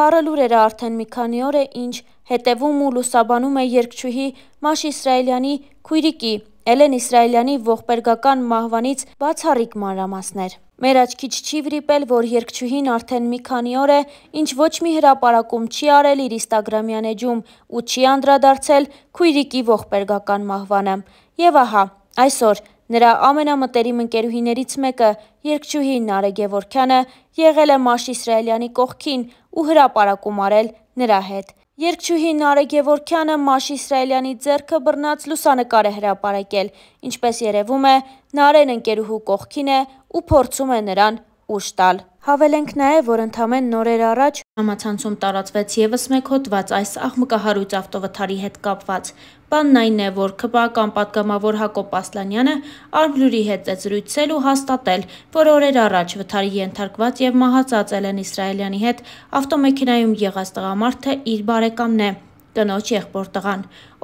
Խառը լուրերը արդեն մի քանի օր է ինչ հետևում ու լուսաբանում է երգչուհի Մաշ Իսրայելյանի քույրիկի Էլեն Իսրայելյանի ողբերգական մահվանից բացառիկ մանրամասներ։ Մեր աչքից չի վրիպել, որ երգչուհին արդեն մի քանի օր է, ինչ ոչ մի հրապարակում չի արել իր Instagram-յան էջում ու չի անդրադարձել քույրիկի ողբերգական մահվանը։ Եվ ահա, այսօր Նրա ամենամտերիմ ընկերուհիներից մեկը, երկչուհի Նարե Գևորքյանը, եղել է Մաշ Իսրայելյանի կողքին ու հրապարակում արել նրա հետ։ Երկչուհի Նարե Գևորքյանը Մաշ Իսրայելյանի ձեռքը բռնած լուսանկար է հրապարակել, ինչպես երևում է, Նարեն ընկերուհու կողքին է ու փորձում է նրան ուշ տալ։ Հավելենք նաև, որ ընդամեն նորեր առաջ Համացանցում տարածվեց եւս մեկ հոդված այս աղմկահարույց ավտովթարի հետ կապված։ Բանն այն է, որ քպական պատգամավոր Հակոբ Ասլանյանը Արբլուրի հետ է զրույցել ու հաստատել, որ օրեր առաջ վթարի ենթարկված եւ մահացած Էլեն Իսրայելյանի հետ ավտոմեքենայում եղած տղամարդը իր բարեկամն է, կնոջ եղբոր տղան,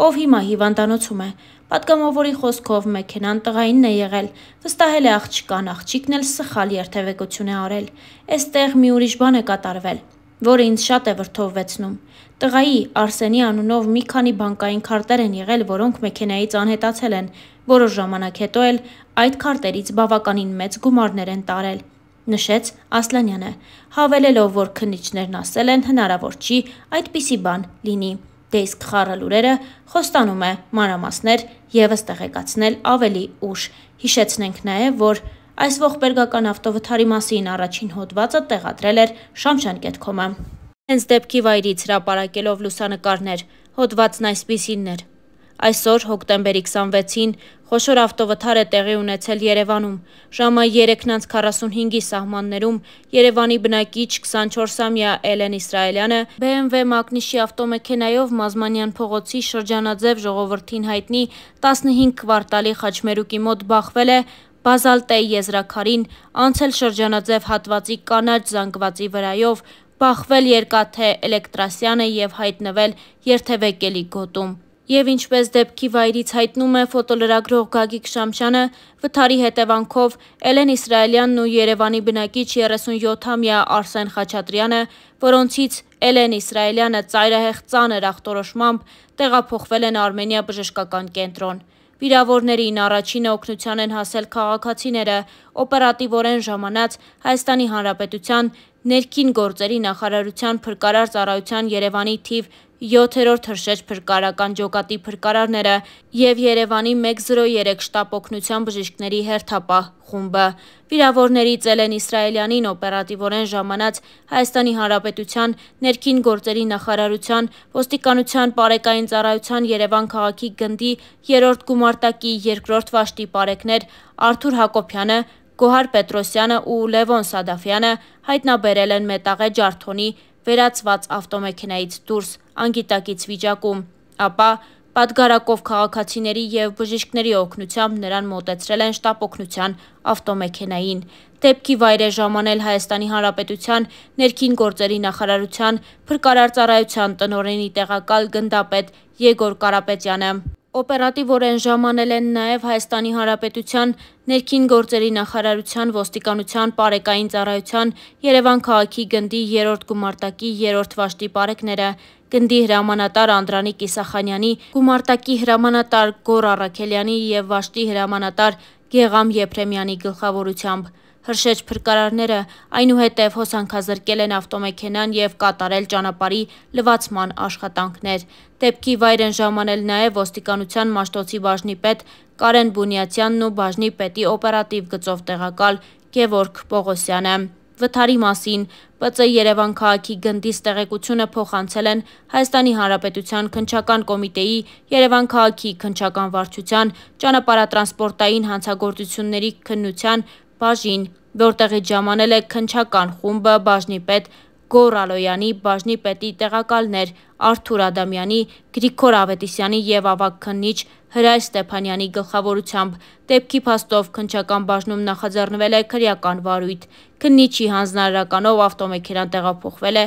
ով հիմա հիվանդանոցում է։ Պատգամավորի խոսքով մեքենան տղայինն է եղել, վստահել է աղջկան, աղջիկն էլ սխալ երթևեկություն է արել։ Այստեղ մի ուրիշ բան է կատարվել որը ինձ շատ է վրդովվեցնում։ Տղայի Արսենի անունով մի քանի բանկային քարտեր են եղել, որոնք մեքենայից անհետացել են, որոշ ժամանակ հետո էլ այդ քարտերից բավականին մեծ գումարներ են տարել, նշեց Ասլանյանը, հավելելով, որ քննիչներն ասել են հնարավոր չի այդպիսի բան լինի։ Դե իսկ խառը լուրերը խոստանում է մանրամասներ եւս տեղեկացնել ավելի ուշ։ Հիշեցնենք նաեւ, որ Այս ողբերգական ավտովթարի մասին առաջին հոդվածը տեղադրել էր Շամշան.com-ը։ Հենց դեպքի վայրից հրապարակելով լուսանկարներ, հոդվածն այսպիսինն էր. Այսօր հոկտեմբերի 26-ին խոշոր ավտովթար է տեղի ունեցել Երևանում։ Ժամը 3:45-ի սահմաններում Երևանի բնակիչ 24-ամյա Էլեն Իսրայելյանը BMW մակնիշի ավտոմեքենայով Մազմանյան փողոցի շրջանաձև ժողովրդին հայտնի 15 կվարտալի խաչմերուկի մոտ բախվել է բազալտեի եզրակարին, անցել շրջանաձև հատվածի կանաչ զանգվածի վրայով, բախվել երկաթե էլեկտրասյանը և հայտնվել երթևեկելի գոտում։ Եվ ինչպես դեպքի վայրից հայտնում է ֆոտոլրագրող Գագիկ Շամշյանը, վթարի հետևանքով Էլեն Իսրայելյանն ու Երևանի բնակիչ 37-ամյա Արսեն Խաչատրյանը, որոնցից Էլեն Իսրայելյանը ծայրահեղ ծանր ախտորոշմամբ տեղափոխվել են Արմենիա բժշկական կենտրոն։ Վիրավորներին առաջինը օգնության են հասել քաղաքացիները, օպերատիվորեն ժամանած Հայաստանի Հանրապետության ներքին գործերի նախարարության փրկարար ծառայության Երևանի թիվ 1 7-րդ հրշեջ փրկարական ջոկատի փրկարարները եւ Երևանի 103 շտապ օգնության բժիշկների հերթապահ խումբը։ Վիրավորներից Էլեն Իսրայելյանին օպերատիվորեն ժամանած Հայաստանի Հանրապետության ներքին գործերի նախարարության ոստիկանության բարեկային ծառայության Երևան քաղաքի գնդի 3-րդ գումարտակի 2-րդ վաշտի բարեկներ Արթուր Հակոբյանը, Գոհար Պետրոսյանը ու Լևոն Սադաֆյանը հայտնաբերել են մետաղե ջարդոնի վերացված ավտոմեքենայից դուրս անգիտակից վիճակում, ապա պատգարակով քաղաքացիների եւ բժիշկների օգնությամբ նրան մոտեցրել են շտապ օգնության ավտոմեքենային։ Դեպքի վայր է ժամանել Հայաստանի Հանրապետության ներքին գործերի նախարարության փրկարար ծառայության տնօրենի տեղակալ գնդապետ Եգոր Կարապետյանը։ Օպերատիվ օրեն ժամանել են նաև Հայաստանի Հանրապետության ներքին գործերի նախարարության ոստիկանության պարեկային ծառայության Երևան քաղաքի գնդի 3-րդ գումարտակի 3-րդ վաշտի պարեկները, գնդի հրամանատար Անդրանիկ Իսախանյանի, գումարտակի հրամանատար Գոր Առաքելյանի եւ վաշտի հրամանատար Գեգամ Եփրեմյանի գլխավորությամբ հրշեջ փրկարարները այնուհետև հոսանքազրկել են ավտոմեքենան եւ կատարել ճանապարհի լվացման աշխատանքներ։ Դեպքի վայր են ժամանել նաեւ ոստիկանության Մաշտոցի բաժնի պետ Կարեն Բունյացյանն ու բաժնի պետի օպերատիվ գծով տեղակալ Գևորգ Պողոսյանը։ Վթարի մասին ՊՑ Երևան քաղաքի գնդից տեղեկությունը փոխանցել են Հայաստանի Հանրապետության քնչական կոմիտեի Երևան քաղաքի քնչական վարչության ճանապարհատրանսպորտային հանցագործությունների քննության բաժին, որտեղից ժամանել է քնչական խումբը բաժնի պետ Գոր Ալոյանի, բաժնի պետի տեղակալներ Արթուր Ադամյանի, Գրիգոր Ավետիսյանի եւ ավակ քննիչ Հրայ Ստեփանյանի գլխավորությամբ դեպքի փաստով քնչական բաժնում նախաձեռնվել է քրեական վարույթ։ Քննիչի հանձնարարականով ավտոմեքենան տեղափոխվել է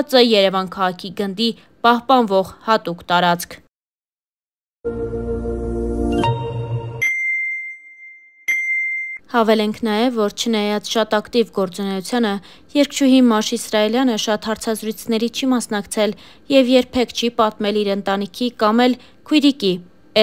ՊՑ Երևան քաղաքի գնդի պահպանվող հատուկ տարածք։ Thank you. Հավելենք նաև, որ չնայած շատ ակտիվ գործունեությանը, երկչուհի Մաշ Իսրայելյանը շատ հարցազրույցների չի մասնակցել եւ երբեք չի պատմել իր ընտանիքի կամ էլ քույրիկի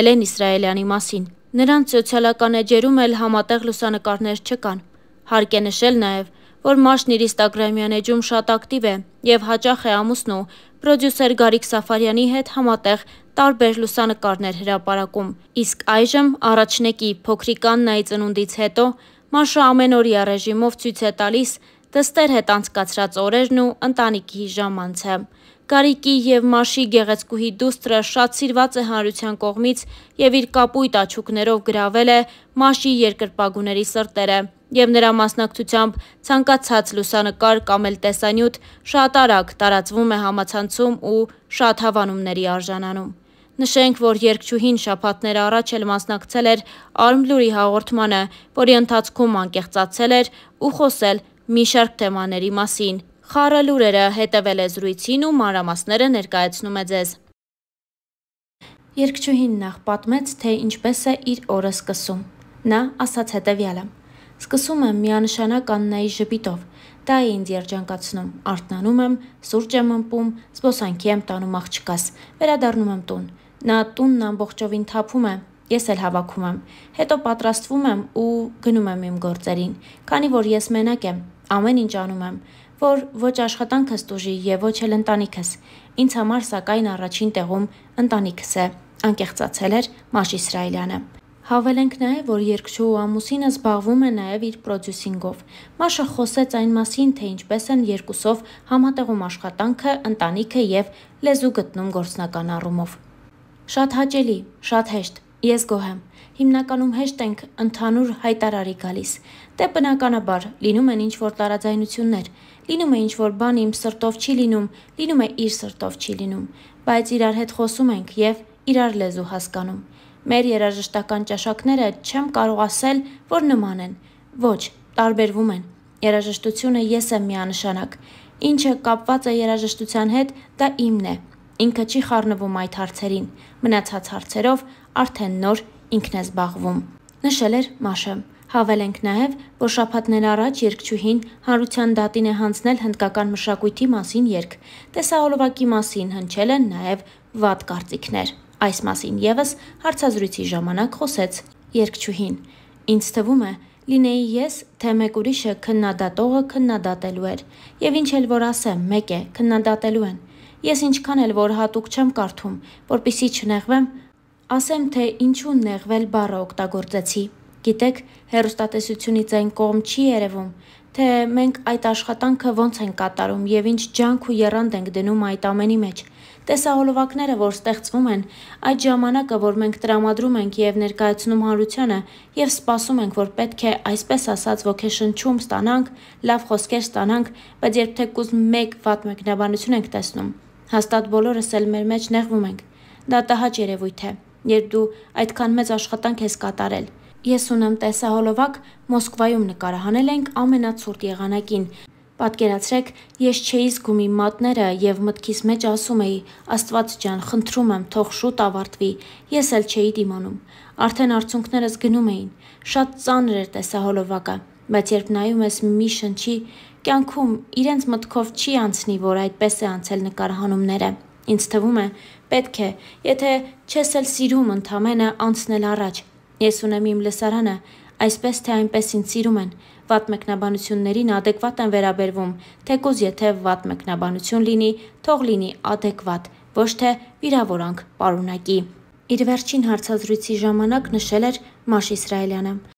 Էլեն Իսրայելյանի մասին։ Նրանց սոցիալական էջերում էլ համատեղ լուսանկարներ չկան։ Հարկ է նշել նաև, որ մաշն իր Instagram-յան էջում շատ ակտիվ է եւ հաճախ է ամուսնու պրոդյուսեր Գարիկ Սաֆարյանի հետ համատեղ տարբեր լուսանկարներ հրապարակում։ Իսկ այժմ առաջնեկի փոքրիկ Աննայի ծնունդից հետո Մաշը ամենօրյա ռեժիմով ցույց է տալիս դստեր հետ անցկացրած օրերն ու ընտանիքի ժամանցը։ Գարիկի եւ Մաշի գեղեցկուհի դուստրը շատ սիրված է հանրության կողմից եւ իր կապույտ աչուկներով գրավել է Մաշի երկրպագուների սրտերը եւ նրա մասնակցությամբ ցանկացած լուսանկար կամ էլ տեսանյութ շատ արագ տարածվում է համացանցում ու շատ հավանումների արժանանում։ Նշենք, որ երկչուհին շապատներ առաջ էլ մասնակցել էր արմլուրի հաղորդմանը, որի ընթացքում անկեղծացել էր ու խոսել մի շարք թեմաների մասին։ Խարը լուրերը հետևել է զրույցին ու մանրամասները ներկայացնում է ձեզ։ Երկչուհին նախ պատմեց, թե ինչպես է իր օրը սկսում։ Նա ասաց հետևյալը. Սկսում եմ միանշանակ Աննայի ժպիտով։ Դա է ինձ երջանկացնում։ Արթնանում եմ, սուրճ եմ ըմպում, զբոսանքի եմ տանում աղջկաս։ Վերադառնում եմ տուն։ Նա տունն ամբողջովին թափում է, ես էլ հավաքում եմ։ Հետո պատրաստվում եմ ու գնում եմ իմ գործերին, քանի որ ես մենակ եմ, ամեն ինչ անում եմ, որ ոչ աշխատանքս տուժի եւ ոչ էլ ընտանիքս։ Ինձ համար սակայն առաջին տեղում ընտանիքս է։ Անկեղծացել էր Մաշ Իսրայելյանը։ Հավելենք նաև, որ երգչու ամուսինը զբաղվում է նաև իր պրոդյուսինգով։ Մաշը խոսեց այն մասին, թե ինչպես են երկուսով համատեղում աշխատանքը, ընտանիքը եւ լեզու գտնում գործնական առումով։ Շատ հաճելի, շատ հեշտ։ Ես գոհ եմ։ Հիմնականում հեշտ ենք ընդհանուր հայտարարի գալիս։ Դե բնականաբար լինում են ինչ-որ տարաձայնություններ, լինում է ինչ-որ բան իմ սրտով չի լինում, լինում է իր սրտով չի լինում, բայց իրար հետ խոսում ենք եւ իրար լեզու հասկանում։ Մեր երաժշտական ճաշակները չեմ կարող ասել, որ նման են։ Ոչ, տարբերվում են։ Երաժշտությունը ես եմ միանշանակ։ Ինչը կապված է երաժշտության հետ, դա իմն է։ Ինքը չի խառնվում այդ հարցերին։ Մնացած հարցերով արդեն նոր ինքն է զբաղվում։ Նշել էր Մաշը։ Հավելենք նաև, որ շաբաթներ առաջ երկչուհին հանրության դատին է հանձնել հնդկական մշակույթի մասին երգ։ Տեսահոլովակի մասին հնչել են նաև վատ կարծիքներ։ Այս մասին եւս հարցազրույցի ժամանակ խոսեց երկչուհին։ Ինձ թվում է, լինեի ես, թե մեկ ուրիշը քննադատողը քննադատելու էր, եւ ինչ էլ որ ասեմ, մեկ է, քննադատելու են։ Ես ինչքան էլ որ հատուկ չեմ կարդում, որpիսի չնեղվեմ, ասեմ, թե ինչու նեղվել բառը օգտագործեցի։ Գիտեք, հերոստատեսությունից այն կողմ չի երևում, թե մենք այդ աշխատանքը ոնց են կատարում եւ ինչ ջանք ու երանգ ենք դնում այդ ամենի մեջ։ Տեսահոլովակները, որ ստեղծվում են, այդ ժամանակը, որ մենք տրամադրում ենք եւ ներկայացնում հանրությանը եւ սպասում ենք, որ պետք է այսպես ասած ոգեշնչում ստանանք, լավ խոսքեր ստանանք, բայց երբ թեկուզ մեկ վատ մեկնաբանություն ենք տեսնում, հաստատ բոլորս էլ մեր մեջ նեղվում ենք։ Դա տհաճ երևույթ է, երբ դու այդքան մեծ աշխատանք ես կատարել։ Ես ունեմ տեսահոլովակ Մոսկվայում նկարահանել ենք ամենացուրտ եղանակին, Պատկերացրեք, ես չէի զգում իմ մատները եւ մտքիս մեջ ասում էի. Աստված ջան, խնդրում եմ, թող շուտ ավարտվի։ Ես էլ չէի դիմանում։ Արդեն արցունքներս գնում էին։ Շատ ծանր էր տեսահոլովակը, բայց երբ նայում ես մի շնչի, կյանքում իրենց մտքով չի անցնի, որ այդպես է անցել նկարահանումները։ Ինձ թվում է, պետք է, եթե չես էլ սիրում ընդամենը անցնել առաջ։ Ես ունեմ իմ լսարանը, այսպես թե այնպես ինձ սիրում են, վատ մեկնաբանություններին adekvat են վերաբերվում, թեկուզ եթե վատ մեկնաբանություն լինի, թող լինի adekvat, ոչ թե վիրավորանք պարունակի։ Իր վերջին հարցազրույցի ժամանակ նշել էր Մաշ Իսրայելյանը